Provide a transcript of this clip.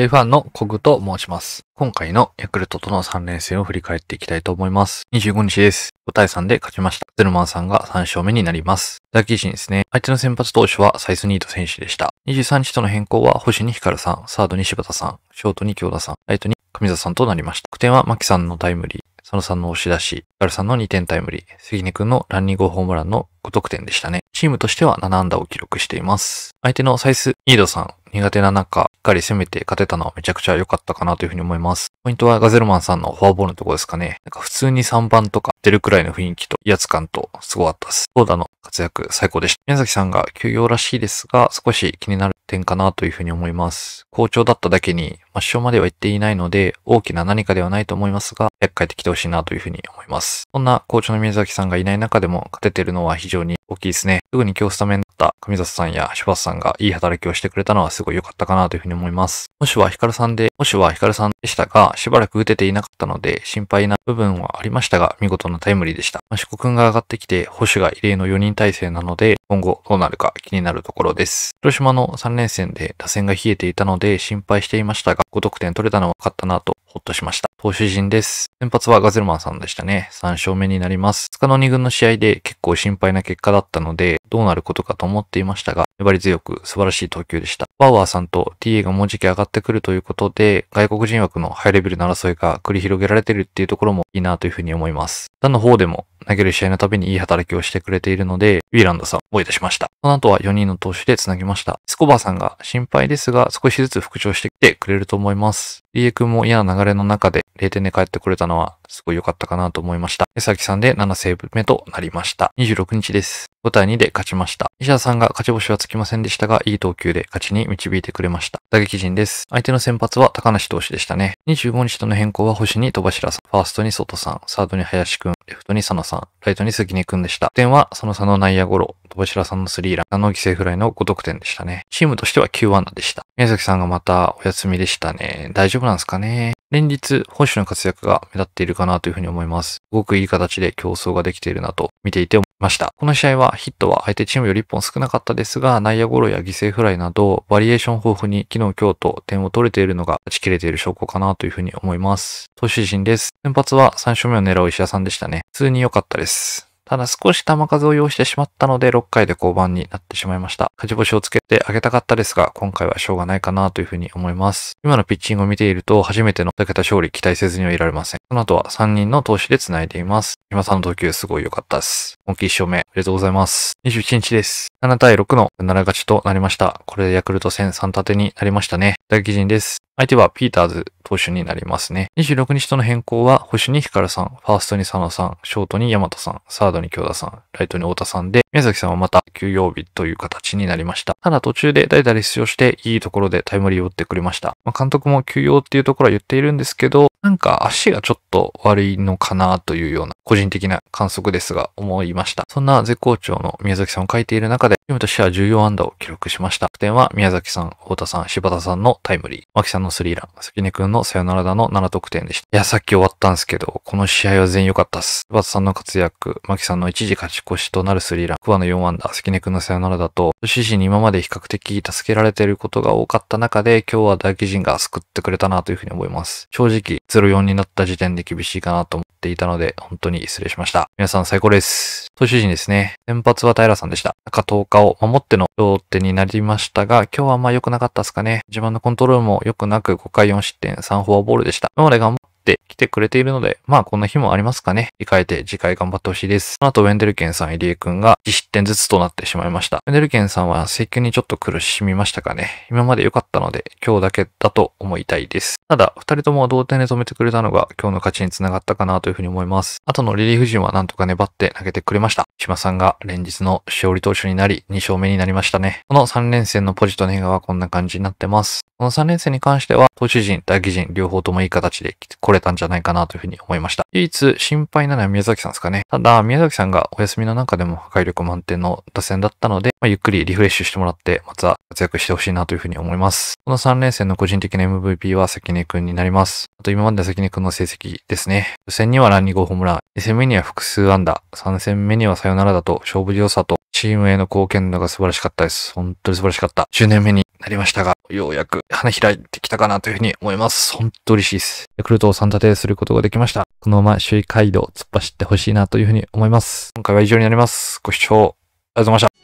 ウイファンのコグと申します。今回のヤクルトとの3連戦を振り返っていきたいと思います。25日です。5対3で勝ちました。ゼルマンさんが3勝目になります。ザキーシンですね。相手の先発投手はサイスニート選手でした。23日との変更は星にヒカルさん、サードに柴田さん、ショートに京田さん、ライトに上座さんとなりました。得点はキさんのタイムリー、佐野さんの押し出し、ヒカルさんの2点タイムリー、杉根くんのランニングホームランの5得点でしたね。チームとしては7安打を記録しています。相手のサイス・ニードさん、苦手な中、しっかり攻めて勝てたのはめちゃくちゃ良かったかなというふうに思います。ポイントはガゼルマンさんのフォアボールのとこですかね。なんか普通に3番とか出るくらいの雰囲気と威圧感とすごかったです。ダーの活躍最高でした。宮崎さんが休業らしいですが、少し気になる点かなというふうに思います。好調だっただけに、抹消までは行っていないので、大きな何かではないと思いますが、厄介帰ってきてほしいなというふうに思います。そんな好調の宮崎さんがいない中でも勝ててるのは非非常に大きいですね。特に今日スタメンだった上里さんや柴田さんがいい働きをしてくれたのはすごい良かったかなというふうに思います。もしはヒカルさんで、もしはヒカルさんでしたが、しばらく打てていなかったので心配な部分はありましたが、見事なタイムリーでした。もし国んが上がってきて、保守が異例の4人体制なので、今後どうなるか気になるところです。広島の3連戦で打線が冷えていたので心配していましたが、5得点取れたのは良かったなとほっとしました。投手陣です。先発はガゼルマンさんでしたね。3勝目になります。2日の2軍の試合で結構心配な結果だったので、どうなることかと思っていましたが、粘り強く素晴らしい投球でした。バウアーさんと TA がもうじき上がってくるということで、外国人枠のハイレベルな争いが繰り広げられてるっていうところもいいなというふうに思います。他の方でも投げる試合のたびにいい働きをしてくれているので、ウィーランドさん、思い出しました。その後は4人の投手で繋ぎました。スコバーさんが心配ですが、少しずつ復調してきてくれると思います。DA 君も嫌な流れの中で0点で帰ってくれたのは、すごい良かったかなと思いました。江崎さんで7セーブ目となりました。26日です。5対2で勝ちました。石田さんが勝ち星はつきませんでしたが、いい投球で勝ちに導いてくれました。打撃陣です。相手の先発は高梨投手でしたね。25日との変更は星に戸柱さん、ファーストに外さん、サードに林くん、レフトに佐野さん、ライトに杉根くんでした。点は佐野さんの内野ゴロ、戸柱さんのスリーラン、佐野犠牲フライの5得点でしたね。チームとしては9アンでした。宮崎さんがまたお休みでしたね。大丈夫なんですかね連日、保守の活躍が目立っているかなというふうに思います。すごくいい形で競争ができているなと見ていて思いました。この試合はヒットは相手チームより1本少なかったですが、内野ゴロや犠牲フライなど、バリエーション豊富に昨日今日と点を取れているのが打ち切れている証拠かなというふうに思います。投手陣です。先発は3勝目を狙う石田さんでしたね。普通に良かったです。ただ少し球数を要してしまったので6回で降板になってしまいました。勝ち星をつけてあげたかったですが、今回はしょうがないかなというふうに思います。今のピッチングを見ていると初めての2桁勝利期待せずにはいられません。その後は3人の投手で繋いでいます。今さんの投球すごい良かったです。本気1勝目、ありがとうございます。21日です。7対6の7勝ちとなりました。これでヤクルト戦3立てになりましたね。打撃陣です。相手はピーターズ投手になりますね。26日との変更は、星守にヒカルさん、ファーストに佐野さん、ショートに山田さん、サードに京田さん、ライトに太田さんで、宮崎さんはまた休養日という形になりました。ただ途中で代打で出場して、いいところでタイムリーを打ってくれました。まあ、監督も休養っていうところは言っているんですけど、なんか足がちょっと悪いのかなというような個人的な観測ですが思いました。そんな絶好調の宮崎さんを書いている中で、チームとしては14安打を記録しました。得点は宮崎さん、太田さん、柴田さんのタイムリー、牧さんのスリーラン、関根くんのサヨナラ打の7得点でした。いや、さっき終わったんですけど、この試合は全員良かったっす。柴田さんの活躍、牧さんの一時勝ち越しとなるスリーラン、桑の4安打、関根くんのサヨナラ打と、獅子に今まで比較的助けられていることが多かった中で、今日は大気陣が救ってくれたなというふうに思います。正直、04になった時点で厳しいかなと思っていたので、本当に失礼しました。皆さん最高です。投手陣ですね。先発は平さんでした。中10日を守っての両手になりましたが、今日はあんま良くなかったですかね。自慢のコントロールも良くなく5回4失点3フォアボールでした。今まで頑張って来てくれているので、まあこんな日もありますかね。控えて次回頑張ってほしいです。その後、ウェンデルケンさん、入江くんが自失点ずつとなってしまいました。ウェンデルケンさんは制球にちょっと苦しみましたかね。今まで良かったので、今日だけだと思いたいです。ただ、2人とも同点で止めてくれたのが今日の勝ちにつながったかなというふうに思います。あとのリリーフ陣はなんとか粘って投げてくれました。島さんが連日の勝利投手になり、2勝目になりましたね。この3連戦のポジとネガはこんな感じになってます。この3連戦に関しては、投手陣、打撃陣、両方ともいい形で来れれたんじゃないかなというふうに思いました。唯一心配なのは宮崎さんですかね。ただ、宮崎さんがお休みの中でも破壊力満点の打線だったので、まあ、ゆっくりリフレッシュしてもらって、また活躍してほしいなというふうに思います。この3連戦の個人的な MVP は関根くんになります。あと今までの関根くんの成績ですね。予選にはランニングホームラン、2戦目には複数安打、3戦目にはサヨナラだと勝負強さとチームへの貢献度が素晴らしかったです。本当に素晴らしかった。10年目になりましたが、ようやく花開いてきたかなというふうに思います。本当嬉しいです。ヤクルトを3立てすることができました。このまま首位街道を突っ走ってほしいなというふうに思います。今回は以上になります。ご視聴ありがとうございました。